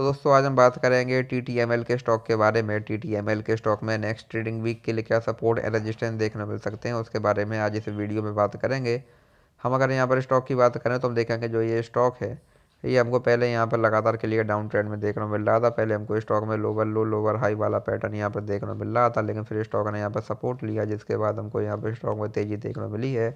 तो दोस्तों आज हम बात करेंगे टी टी एम एल के स्टॉक के बारे में टी टी एम एल के स्टॉक में नेक्स्ट ट्रेडिंग वीक के लिए क्या सपोर्ट एंड रजिस्टेंस देखने मिल सकते हैं उसके बारे में आज इस वीडियो में बात करेंगे हम अगर यहाँ पर स्टॉक की बात करें तो हम देखेंगे जो ये स्टॉक है ये हमको पहले यहाँ पर लगातार के लिए डाउन ट्रेंड में देखने को मिल रहा था पहले हमको स्टॉक में लोअर लो लोअर हाई वाला पैटर्न यहाँ पर देखने को मिल रहा था लेकिन फिर स्टॉक ने यहाँ पर सपोर्ट लिया जिसके बाद हमको यहाँ पर स्टॉक में तेज़ी देखने को मिली है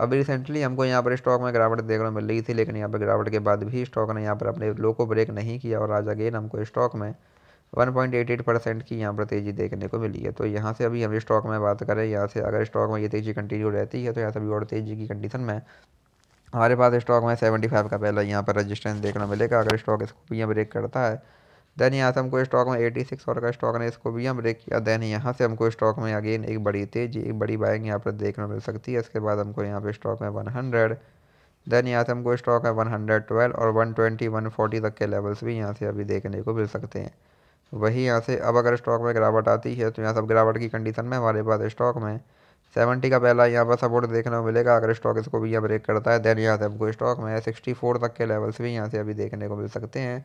अभी रिसेंटली हमको यहाँ पर स्टॉक में गिरावट देखने मिल रही थी लेकिन यहाँ पर गिरावट के बाद भी स्टॉक ने यहाँ पर अपने लो को ब्रेक नहीं किया और आज अगेन हमको स्टॉक में 1.88 परसेंट की यहाँ पर तेज़ी देखने को मिली है तो यहाँ से अभी हम स्टॉक में बात करें यहाँ से अगर स्टॉक में ये तेज़ी कंटिन्यू रहती है तो यहाँ से अभी और तेज़ी की कंडीशन में हमारे पास स्टॉक में फाइव का पहला यहाँ पर रजिस्टेंस देखना मिलेगा अगर स्टॉक इसको भी ब्रेक करता है देन यहाँ से हमको स्टॉक में एटी सिक्स और का स्टॉक ने इसको भी हम ब्रेक किया देन यहाँ से हमको स्टॉक में अगेन एक बड़ी तेजी एक बड़ी बाइंग यहाँ पर देखने मिल सकती है इसके बाद हमको यहाँ पे स्टॉक में हंड्रेड देन यहाँ से हमको स्टॉक में ट्वेल्व और वन फोर्टी तक के लेवल्स भी यहाँ से अभी देखने को मिल सकते हैं वही यहाँ से अब अगर स्टॉक में गिरावट आती है तो यहाँ सब गिरावट की कंडीशन में हमारे पास स्टॉक में सेवेंटी का पहला यहाँ पर सपोर्ट देखने को मिलेगा अगर स्टॉक इसको भी यहाँ ब्रेक करता है देन यहाँ से हमको स्टॉक में सिक्सटी फोर तक के लेवल्स भी यहाँ से अभी देखने को मिल सकते हैं